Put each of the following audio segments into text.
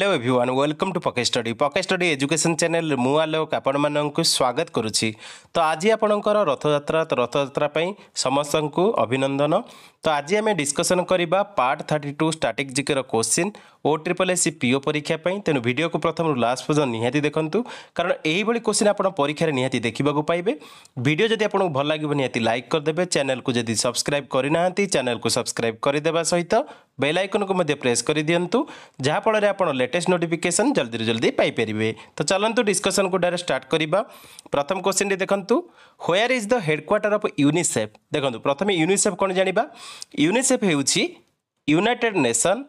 hello everyone welcome to pocket study pocket study education channel মু আলোক আপনার স্বাগত করুছি তো আজ আপনার রথযাত্রা রথযাত্রা সমস্ত অভিনন্দন তো আজ আমি ডিসকসন করা পার্ট থার্টি টু স্ট্রাটেজিকর কোশ্চিন ও ট্রিপল এসি পিও পরীক্ষা তেমন ভিডিওকে প্রথম লাস্ট পর্যন্ত নিহতি দেখুন কারণ এইভাবে কোশ্চিন আপনার পরীক্ষায় নিহতি দেখা পাইবে ভিডিও যদি আপনার ভাল লাগবে নিহতি লাইক করেদেবে চ্যানেল যদি সবসক্রাইব করে না চ্যানেল সবসক্রাইব করে দেওয়া সহ ବେଲ୍ ଆଇକନ୍କୁ ମଧ୍ୟ ପ୍ରେସ୍ କରିଦିଅନ୍ତୁ ଯାହାଫଳରେ ଆପଣ ଲେଟେଷ୍ଟ ନୋଟିଫିକେସନ୍ ଜଲ୍ଦିରୁ ଜଲ୍ଦି ପାଇପାରିବେ ତ ଚାଲନ୍ତୁ ଡିସ୍କସନ୍କୁ ଡାଇରେକ୍ଟ ଷ୍ଟାର୍ଟ କରିବା ପ୍ରଥମ କ୍ୱେଶ୍ଚିନ୍ଟି ଦେଖନ୍ତୁ where is the headquarter of UNICEF ଦେଖନ୍ତୁ ପ୍ରଥମେ ୟୁନିସେଫ୍ କ'ଣ ଜାଣିବା ୟୁନିସେଫ୍ ହେଉଛି united nation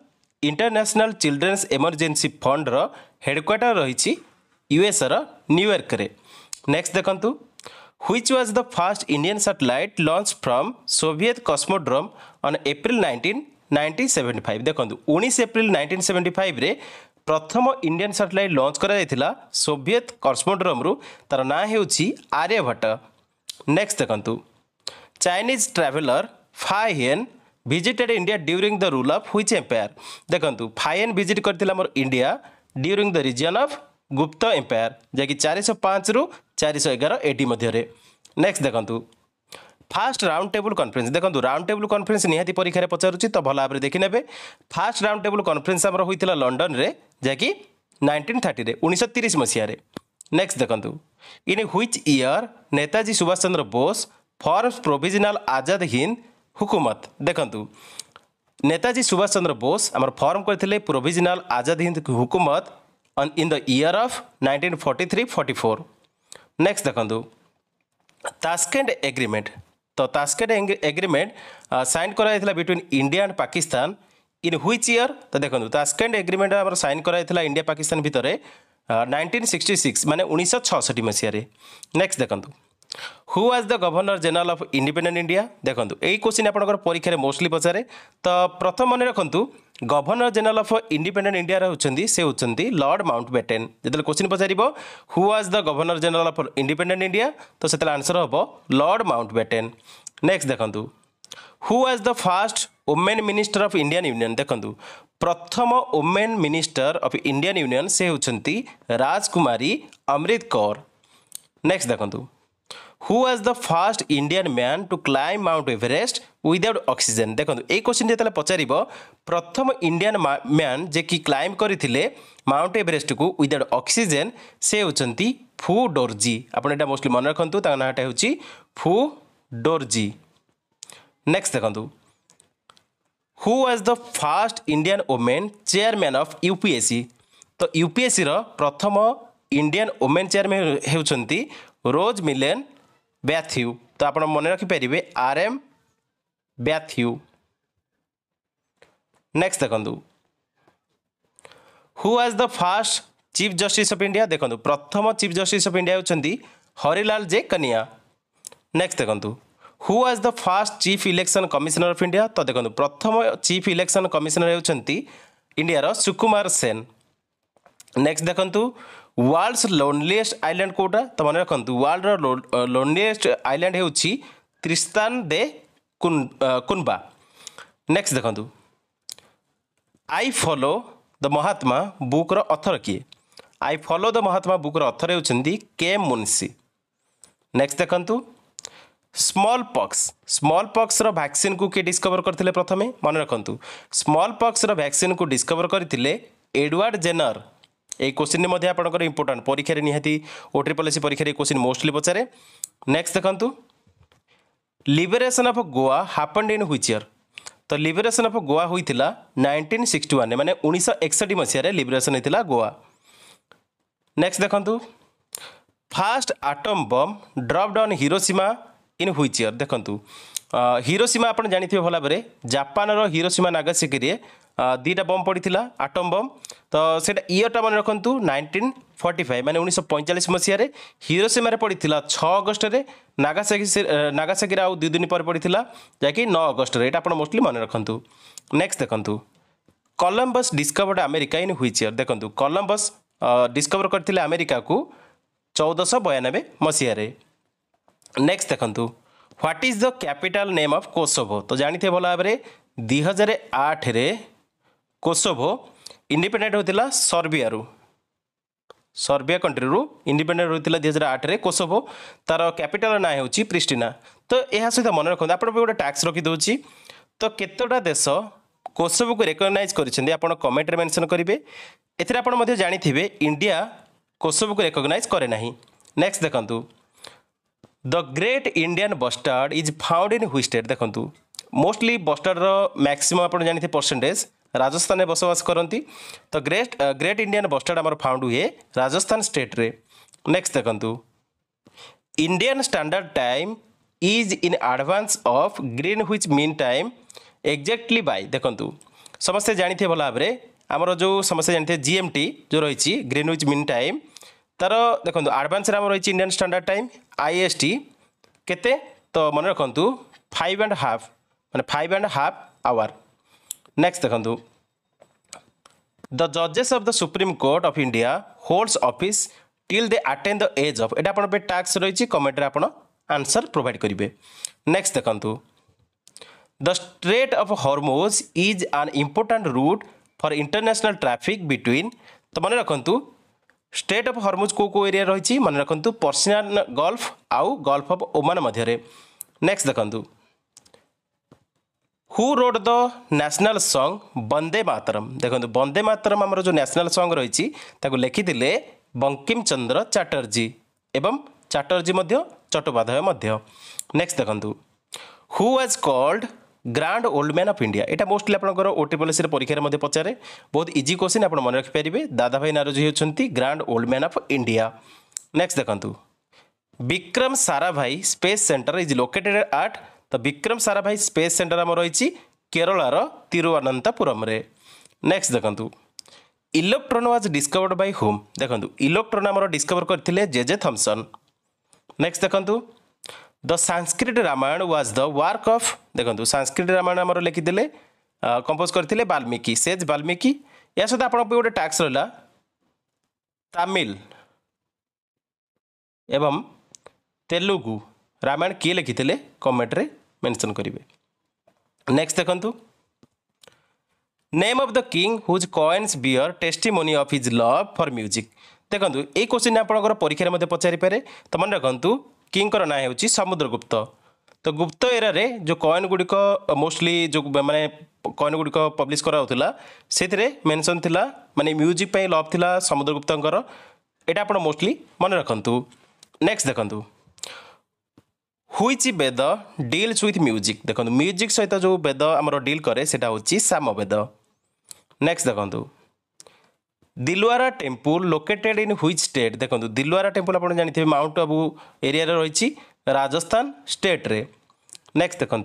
international children's emergency ଫଣ୍ଡର ହେଡ଼କ୍ୱାର୍ଟର ରହିଛି ୟୁଏସ୍ର ନ୍ୟୁୟର୍କରେ ନେକ୍ସଟ ଦେଖନ୍ତୁ which was the first Indian satellite launched from Soviet Cosmodrome on April 19, nineteen seventy five দেখুন উনিশ এপ্রিল নাইনটিন সেভেন্টি ফাইভে প্রথম ইন্ডিয়ান স্যাটেলাইট লঞ্চ করা যাইছিল সোভিয়েত কসমোড্রোমরু তার নাঁ হেউচি আর্যভট্ট নেক্সট দেখুন Chinese traveller Fahien visited India during the rule of which empire দেখুন ফাইয়েন ভিজিট করে আমার India during the region of Gupta empire যা কি চারিশহ পাঁচরু চারিশহ এগার এটি মধ্যে নেক্সট দেখুন फास्ट राउन्ड टेबुल कन्फरेन्स देख्नु राउन्ड टेबुल कन्फरन्स यहाँति परीक्षा पचास त भएर देखिने फास्ट राउन्ड टेबुल कन्फरन्स आम हुन्डन जि नाइन्टिन थर्टी उनी सौतिस मसहार नेक्स्ट देख्नु in which year Netaji Subhash Chandra Bose formed provisional Azad Hind Hukumat देख्नु नेताजी सुभाष चंद्र बोस आम फर्म गरि प्रोभिजनाल Azad Hind Hukumat on in the year of nineteen forty three forty four next देख्नु तास्केन्ड एग्रिमेन्ट তো তাস্কেট এগ্রিমেন্ট সাইন করা হয়েছিল between India and Pakistan in which year তো দেখুন তাস্কেট এগ্রিমেন্ট আমার সাইন করা হয়েছিল ইন্ডিয়া পাকিস্তান ভিতরে নাইনটিন সিক্সটি সিক্স মানে উনিশশো ছষট্টি মশিয়ারে নেক্সট দেখুন who was the governor general of independent India ଦେଖନ୍ତୁ ଏଇ କ୍ୱେଶ୍ଚିନ୍ ଆପଣଙ୍କର ପରୀକ୍ଷାରେ ମୋଷ୍ଟଲି ପଚାରେ ତ ପ୍ରଥମ ମନେ ରଖନ୍ତୁ ଗଭର୍ଣ୍ଣର ଜେନେରାଲ ଅଫ୍ ଇଣ୍ଡିପେଣ୍ଡେଣ୍ଟ ଇଣ୍ଡିଆର ହେଉଛନ୍ତି ସେ ହେଉଛନ୍ତି ଲର୍ଡ ମାଉଣ୍ଟ ବେଟେନ୍ ଯେତେବେଳେ କ୍ୱେଶ୍ଚିନ୍ ପଚାରିବ who was the governor general of independent India ତ ସେତେବେଳେ ଆନ୍ସର ହେବ ଲର୍ଡ ମାଉଣ୍ଟ ବେଟେନ୍ ନେକ୍ସଟ ଦେଖନ୍ତୁ who was the first woman minister of Indian union ଦେଖନ୍ତୁ ପ୍ରଥମ woman minister of Indian union ସେ ହେଉଛନ୍ତି ରାଜକୁମାରୀ ଅମ୍ରିତ କୌର ନେକ୍ସଟ ଦେଖନ୍ତୁ who was the first Indian man to climb Mount Everest without oxygen দেখুন এই question যেতে পচারিব প্রথম ইন্ডিয়ান ম্যান যে কি ক্লাইম করে মাউন্ট এভরেস্টকু উইদাউট অক্সিজেন সে হচ্ছেন ফু ডোরজি আপনার এটা মোস্টলি মনে রাখুন তাঁর নাটা হচ্ছে ফু ডোরজি নেক্সট দেখুন who was the first Indian woman chairman of UPSC তো ইউপিএসি র প্রথম ইন্ডিয়ান ওমেন চেয়ারম্যান হচ্ছেন রোজ মিলেন ବ୍ୟାଥ୍ୟୁ ତ ଆପଣ ମନେ ରଖିପାରିବେ ଆର୍ ଏମ୍ ବ୍ୟାଥ୍ୟୁ ନେକ୍ସଟ ଦେଖନ୍ତୁ who was the first chief justice of India ଦେଖନ୍ତୁ ପ୍ରଥମ ଚିଫ୍ ଜଷ୍ଟିସ୍ ଅଫ୍ ଇଣ୍ଡିଆ ହେଉଛନ୍ତି ହରିଲାଲ ଜେ କନିଆ ନେକ୍ସଟ ଦେଖନ୍ତୁ who was the first chief election commissioner of India তো দেখুন প্রথম চিফ ইলেকশন কমিশনার হচ্ছেন ইন্ডিয়ার সুকুমার সেন নেক্সট দেখুন ওয়ার্ল্ডস লোনলিয়েস্ট আইল্যান্ড কোটা তো মনে রাখতু ওয়ার্ল্ডর লোনলিয়েস্ট আইল্যান্ড হচ্ছে ত্রিস্তান দে কুনবা নেক্সট দেখন্তু আই ফলো দ মহাত্মা বুকর অথর কি আই ফলো দ মহাত্মা বুকর অথর হচ্ছেন কে মুন্সি নেক্সট দেখন্তু স্মল পক্স স্মল পক্সর ভ্যাকসিন কু কে ডিসকভর করলে প্রথমে মনে রাখতু স্মল পক্সর ভ্যাকসিন কু ডিসকভর করলে এডওয়ার্ড জেনর এই কোশ্চিন মধ্যে আপনার ইম্পর্টাট পরীক্ষার নিহতি ও ট্রিপল এসি পরীক্ষার এই কোশ্চিন মোস্টলি পচারে নেক্সট দেখুন liberation of Goa happened in which year তো লিবরেসন অফ গোয়া হয়েছিল নাইনটিন সিক্সটি ওয়ান মানে উনিশশো একষট্টি মশায় লিবরেসন হয়েছিল গোয়া নেক্সট দেখুন first atom bomb dropped on Hiroshima in which year দেখুন হিরোসীমা আপনার জাঁথিবে ভাল ভাবে জাপানর হিরোসীমা নাগাসাকিরে ଦୁଇଟା ବମ୍ ପଡ଼ିଥିଲା ଆଟମ୍ ବମ୍ ତ ସେଇଟା ଇୟର୍ଟା ମନେ ରଖନ୍ତୁ ନାଇଣ୍ଟିନ୍ ଫର୍ଟି ଫାଇଭ୍ ମାନେ ଉଣେଇଶହ ପଇଁଚାଳିଶ ମସିହାରେ ହିରୋ ସେମାରେ ପଡ଼ିଥିଲା ଛଅ ଅଗଷ୍ଟରେ ନାଗାସାକି ନାଗାସାକିରେ ଆଉ ଦୁଇ ଦିନ ପରେ ପଡ଼ିଥିଲା ଯାହାକି ନଅ ଅଗଷ୍ଟରେ ଏଇଟା ଆପଣ ମୋଷ୍ଟଲି ମନେ ରଖନ୍ତୁ ନେକ୍ସଟ ଦେଖନ୍ତୁ Columbus discovered America in which year ଦେଖନ୍ତୁ କଲମ୍ବସ୍ ଡିସ୍କଭର କରିଥିଲେ ଆମେରିକାକୁ ଚଉଦଶହ ବୟାନବେ ମସିହାରେ ନେକ୍ସଟ ଦେଖନ୍ତୁ what is the capital name of Kosovo ତ ଜାଣିଥିବେ ଭଲ ଭାବରେ ଦୁଇ ହଜାର ଆଠରେ କୋସୋଭୋ ଇଣ୍ଡିପେଣ୍ଡେଣ୍ଟ ହୋଇଥିଲା ସର୍ବିଆରୁ ସର୍ବିଆ କଣ୍ଟ୍ରିରୁ ଇଣ୍ଡିପେଣ୍ଡେଣ୍ଟ ହୋଇଥିଲା ଦୁଇ ହଜାର ଆଠରେ କୋସୋଭୋ ତାର କ୍ୟାପିଟାଲ ନାଁ ହେଉଛି ପ୍ରିଷ୍ଟିନା ତ ଏହା ସହିତ ମନେ ରଖନ୍ତୁ ଆପଣ ବି ଗୋଟେ ଟ୍ୟାକ୍ସ ରଖିଦେଉଛି ତ କେତେଟା ଦେଶ କୋସୋଭୋକୁ ରେକଗ୍ନାଇଜ୍ କରିଛନ୍ତି ଆପଣ କମେଣ୍ଟରେ ମେନସନ୍ କରିବେ ଏଥିରେ ଆପଣ ମଧ୍ୟ ଜାଣିଥିବେ ଇଣ୍ଡିଆ କୋସୋଭୋକୁ ରେକଗ୍ନାଇଜ୍ କରେ ନାହିଁ ନେକ୍ସଟ ଦେଖନ୍ତୁ the great Indian bustard is found in which state ଦେଖନ୍ତୁ ମୋଷ୍ଟଲି ବଷ୍ଟାର୍ଡ଼ର ମ୍ୟାକ୍ସିମମ୍ ଆପଣ ଜାଣିଥିବେ ପରସେଣ୍ଟେଜ୍ ରାଜସ୍ଥାନରେ ବସବାସ କରନ୍ତି ତ ଗ୍ରେଟ୍ ଗ୍ରେଟ୍ ଇଣ୍ଡିଆନ୍ ବଷ୍ଟାର୍ଡ଼ ଆମର ଫାଉଣ୍ଡ ହୁଏ ରାଜସ୍ଥାନ ଷ୍ଟେଟ୍ରେ ନେକ୍ସଟ ଦେଖନ୍ତୁ Indian standard time is in advance of Greenwich mean time exactly by ଦେଖନ୍ତୁ ସମସ୍ତେ ଜାଣିଥିବେ ଭଲ ଭାବରେ ଆମର ଯେଉଁ ସମସ୍ତେ ଜାଣିଥିବେ ଟି ଯେଉଁ ରହିଛି ଗ୍ରୀନ୍ ହ୍ୱିଚ୍ ମିନ୍ ଟାଇମ୍ ତାର ଦେଖନ୍ତୁ ଆଡ଼ଭାନ୍ସରେ ଆମର ରହିଛି Indian standard time I S T କେତେ ତ ମନେ ରଖନ୍ତୁ ଫାଇଭ୍ ଆଣ୍ଡ ହାଫ୍ ମାନେ five and half hour next ଦେଖନ୍ତୁ ଦ ଜଜେସ୍ of the supreme court of India holds office till they attain the age of ଏଇଟା ଆପଣଙ୍କ ପାଇଁ ଟାସ୍କ ରହିଛି କମେଣ୍ଟରେ ଆପଣ ଆନ୍ସର୍ ପ୍ରୋଭାଇଡ଼ କରିବେ ନେକ୍ସଟ ଦେଖନ୍ତୁ the strait of Hormuz is an important route for international traffic between ତ ମନେ ରଖନ୍ତୁ ଷ୍ଟେଟ୍ ଅଫ୍ ହର୍ମୋଜ୍ କେଉଁ କେଉଁ ଏରିଆ ରହିଛି ମନେ ରଖନ୍ତୁ ପର୍ସିଆନ୍ ଗଲ୍ଫ ଆଉ ଗଲ୍ଫ ଅଫ୍ ଓମାନ ମଧ୍ୟରେ ନେକ୍ସଟ ଦେଖନ୍ତୁ who wrote the national song Vande Mataram ଦେଖନ୍ତୁ ବନ୍ଦେ ମାତରମ୍ ଆମର ଯେଉଁ ନ୍ୟାସନାଲ୍ সং ରହିଛି ତାକୁ লেখিলে বঙ্কিমচন্দ্র চ্যাটার্জী এবং চ্যাটার্জী মধ্য চট্টোপাধ্যায় মধ্য নেক্সট দেখুন who was called grand old man of India ଏଇଟା ମୋଷ୍ଟଲି ଆପଣଙ୍କର ଓଟି ପଲିସିରେ ପରୀକ୍ଷାରେ ମଧ୍ୟ ପଚାରେ ବହୁତ ଇଜି କୋଶ୍ଚିନ୍ ଆପଣ ମନେ ରଖିପାରିବେ ଦାଦା ଭାଇ ନାରଜୀ ହେଉଛନ୍ତି grand old man of India next ଦେଖନ୍ତୁ Vikram Sarabhai space centre is located at the Vikram Sarabhai space centre ଆମର ରହିଛି କେରଳାର ତିରୁଅନନ୍ତପୁରମରେ ନେକ୍ସଟ ଦେଖନ୍ତୁ electron was discovered by whom ଦେଖନ୍ତୁ ଇଲେକ୍ଟ୍ରନ୍ ଆମର ଡିସ୍କଭର କରିଥିଲେ ଜେ ଜେ ଥମ୍ସନ୍ ନେକ୍ସଟ ଦେଖନ୍ତୁ the Sanskrit Ramayana was the work of ଦେଖନ୍ତୁ ସାଂସ୍କ୍ରିଟ ରାମାୟଣ ଆମର ଲେଖିଥିଲେ କମ୍ପୋଜ କରିଥିଲେ ବାଲ୍ମିକି ସେଜ୍ ବାଲ୍ମିକି ଏହା ସହିତ ଆପଣଙ୍କ ପାଇଁ ଗୋଟେ ଟ୍ୟାକ୍ସ ରହିଲା ତାମିଲ ଏବଂ ତେଲୁଗୁ ରାମାୟଣ କିଏ ଲେଖିଥିଲେ କମେଣ୍ଟରେ মেনশন করবে নেক্সট দেখন্তু name of the king whose coins bear testimony of his love for music দেখুন এই কোশ্চিন আপনার পরীক্ষার মধ্যে পচারিপারে তো মনে রাখতু কিঙ্কর না হচ্ছে সমুদ্রগুপ্ত তো গুপ্ত এরারে যে কয়েন গুড়িক মোস্টলি যে মানে কয়েন গুড়িক পব্লিশ করা হচ্ছিল সেতরে মেনশন লা মানে মিউজিক পাই লভ লা সমুদ্রগুপ্তঙ্কর এটা আপনার মোস্টলি মনে রাখতু নেক্সট দেখুন which Veda deals with music দেখুন মিউজিক সহিত যে বেদ আমার ডিল করে সেটা হচ্ছে সামবেদ নেক্সট দেখুন Dilwara temple located in which state দেখুন দিলওয়ারা টেম্পল আপনার জাঁথিবে মাউন্ট আবু এরিয়ার রয়েছে রাজস্থান স্টেট্রে নেক্সট দেখুন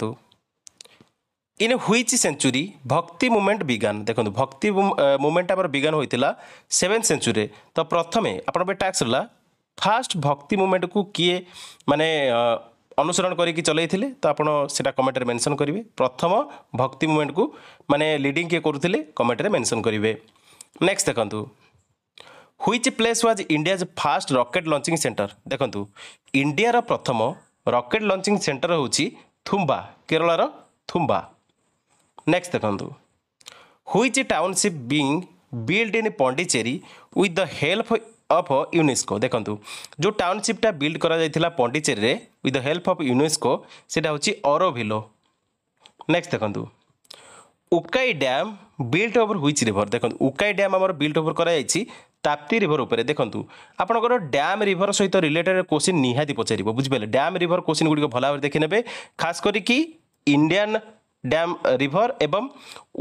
in which century bhakti movement began দেখুন ভক্তি মুভমেন্ট আমার বিগান হয়েছিল সেভেন সেঞ্চুরি তো প্রথমে আপনার ট্যাক্স রা ফার্স্ট ভক্তি মুভমেন্ট কু কিয়ে মানে ଅନୁସରଣ କରିକି ଚଲେଇଥିଲେ ତ ଆପଣ ସେଇଟା କମେଣ୍ଟରେ ମେନସନ୍ କରିବେ ପ୍ରଥମ ଭକ୍ତି ମୁଭମେଣ୍ଟକୁ ମାନେ ଲିଡ଼ିଂ କିଏ କରୁଥିଲେ କମେଣ୍ଟରେ ମେନସନ୍ କରିବେ ନେକ୍ସଟ ଦେଖନ୍ତୁ which place was India's first rocket launching centre ଦେଖନ୍ତୁ ଇଣ୍ଡିଆର ପ୍ରଥମ ରକେଟ୍ ଲଞ୍ଚିଂ ସେଣ୍ଟର ହେଉଛି ଥୁମ୍ବା କେରଳର ଥୁମ୍ବା ନେକ୍ସଟ ଦେଖନ୍ତୁ which township being build in Pondicherry with the help of UNESCO ଦେଖନ୍ତୁ ଯେଉଁ ଟାଉନସିପ୍ଟା ବିଲ୍ଡ କରାଯାଇଥିଲା ପଣ୍ଡିଚେରୀରେ with the help of UNESCO ସେଇଟା ହେଉଛି ଅରୋଭିଲୋ ନେକ୍ସଟ ଦେଖନ୍ତୁ Ukai dam built over which river ଦେଖନ୍ତୁ ଉକାଇ ଡ୍ୟାମ୍ ଆମର ବିଲ୍ଟ ଓଭର କରାଯାଇଛି ତାପ୍ତି ରିଭର ଉପରେ ଦେଖନ୍ତୁ ଆପଣଙ୍କର ଡ୍ୟାମ୍ ରିଭର ସହିତ ରିଲେଟେଡ୍ କୋଶ୍ଚିନ୍ ନିହାତି ପଚାରିବ ବୁଝିପାରିଲେ ଡ୍ୟାମ୍ ରିଭର କୋଶ୍ଚିନ୍ ଗୁଡ଼ିକ ଭଲ ଭାବରେ ଦେଖିନେବେ ଖାସ୍ କରିକି ଇଣ୍ଡିଆନ୍ ଡ୍ୟାମ୍ ରିଭର ଏବଂ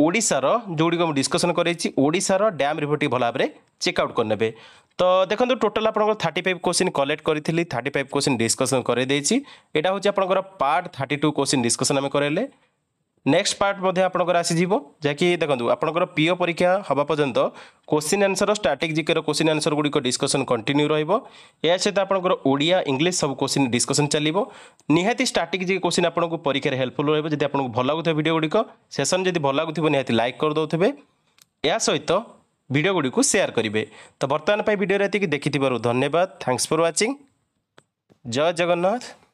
ଓଡ଼ିଶାର ଯେଉଁଗୁଡ଼ିକ ମୁଁ ଡିସ୍କସନ୍ କରାଇଛି ଓଡ଼ିଶାର ଡ୍ୟାମ୍ ରିଭର ଟିକେ ଭଲ ଭାବରେ ଚେକ୍ ଆଉଟ୍ କରିନେବେ ତ ଦେଖନ୍ତୁ ଟୋଟାଲ୍ ଆପଣଙ୍କର ଥାର୍ଟି ଫାଇଭ୍ କୋଶ୍ଚିନ୍ କଲେକ୍ଟ କରିଥିଲି ଥାର୍ଟି ଫାଇଭ୍ କୋଶ୍ଚିନ୍ ଡିସ୍କସନ୍ କରିଦେଇଛି ଏଇଟା ହେଉଛି ଆପଣଙ୍କର part thirty two question discussion ଆମେ କରାଇଲେ ନେକ୍ସଟ ପାର୍ଟ ମଧ୍ୟ ଆପଣଙ୍କର ଆସିଯିବ ଯାହାକି ଦେଖନ୍ତୁ ଆପଣଙ୍କର ପ୍ରିୟ ପରୀକ୍ଷା ହେବା ପର୍ଯ୍ୟନ୍ତ କୋଶ୍ଚିନ୍ ଆନ୍ସର ଷ୍ଟାଟିକ୍ ଜିକେର କୋଶ୍ଚିନ୍ ଆନ୍ସର ଗୁଡ଼ିକ ଡିସ୍କସନ୍ କଣ୍ଟିନ୍ୟୁ ରହିବ ଏହା ସହିତ ଆପଣଙ୍କର ଓଡ଼ିଆ ଇଂଲିଶ ସବୁ କୋଶ୍ଚିନ୍ ଡିସ୍କସନ୍ ଚାଲିବ ନିହାତି ଷ୍ଟାଟିକ୍ ଜିକେ କୋଶ୍ଚିନ୍ ଆପଣଙ୍କୁ ପରୀକ୍ଷାରେ ହେଲ୍ପଫୁଲ୍ ରହିବ ଯଦି ଆପଣଙ୍କୁ ଭଲ ଲାଗୁଥିବ ଭିଡ଼ିଓ ଗୁଡ଼ିକ ସେସନ୍ ଯଦି ଭଲ ଲାଗୁଥିବ ନିହାତି ଲାଇକ୍ କରିଦେଉଥିବେ ଏହା ସହିତ ଭିଡ଼ିଓଗୁଡ଼ିକୁ ସେୟାର କରିବେ ତ ବର୍ତ୍ତମାନ ପାଇଁ ଭିଡ଼ିଓରେ ଏତିକି ଦେଖିଥିବାରୁ ଧନ୍ୟବାଦ ଥ୍ୟାଙ୍କସ୍ ଫର୍ ୱାଚିଂ ଜୟ ଜଗନ୍ନାଥ